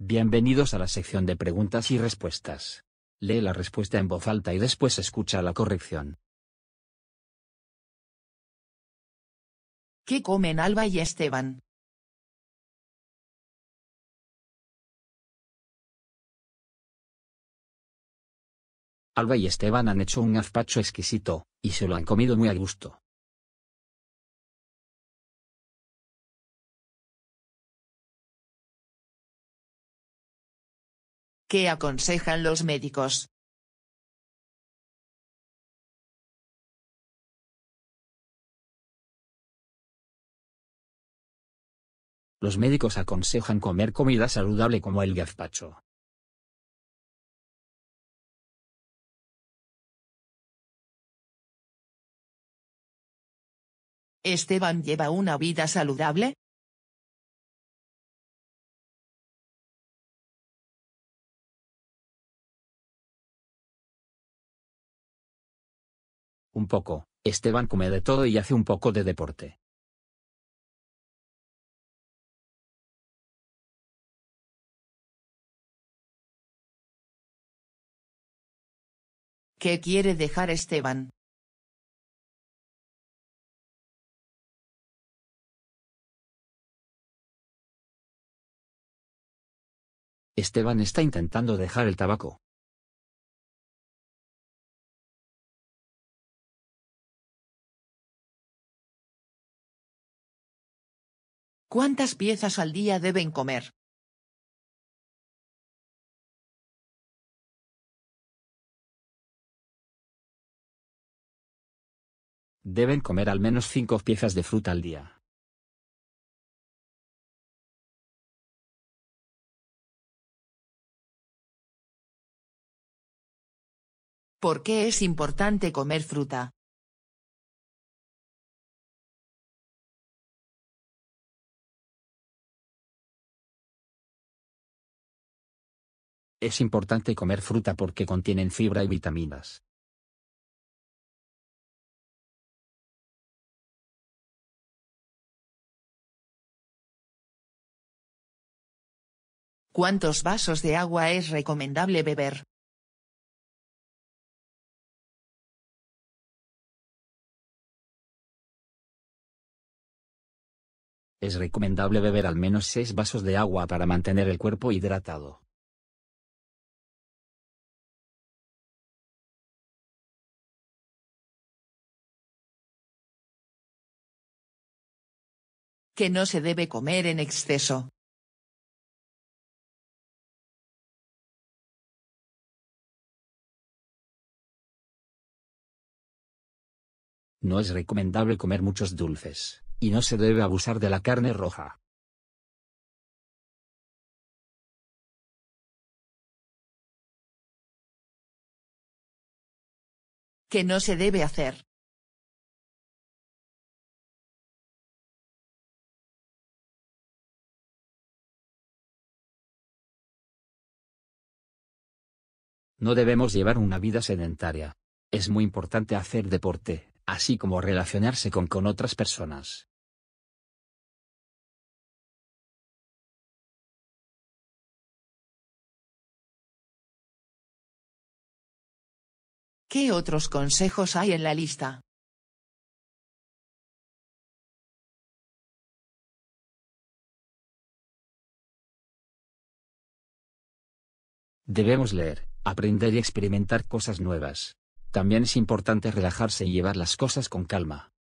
Bienvenidos a la sección de preguntas y respuestas. Lee la respuesta en voz alta y después escucha la corrección. ¿Qué comen Alba y Esteban? Alba y Esteban han hecho un gazpacho exquisito, y se lo han comido muy a gusto. ¿Qué aconsejan los médicos? Los médicos aconsejan comer comida saludable como el gazpacho. ¿Esteban lleva una vida saludable? Un poco, Esteban come de todo y hace un poco de deporte. ¿Qué quiere dejar Esteban? Esteban está intentando dejar el tabaco. ¿Cuántas piezas al día deben comer? Deben comer al menos cinco piezas de fruta al día. ¿Por qué es importante comer fruta? Es importante comer fruta porque contienen fibra y vitaminas. ¿Cuántos vasos de agua es recomendable beber? Es recomendable beber al menos 6 vasos de agua para mantener el cuerpo hidratado. que no se debe comer en exceso. No es recomendable comer muchos dulces, y no se debe abusar de la carne roja. que no se debe hacer. No debemos llevar una vida sedentaria. Es muy importante hacer deporte, así como relacionarse con, otras personas. ¿Qué otros consejos hay en la lista? Debemos leer, aprender y experimentar cosas nuevas. También es importante relajarse y llevar las cosas con calma.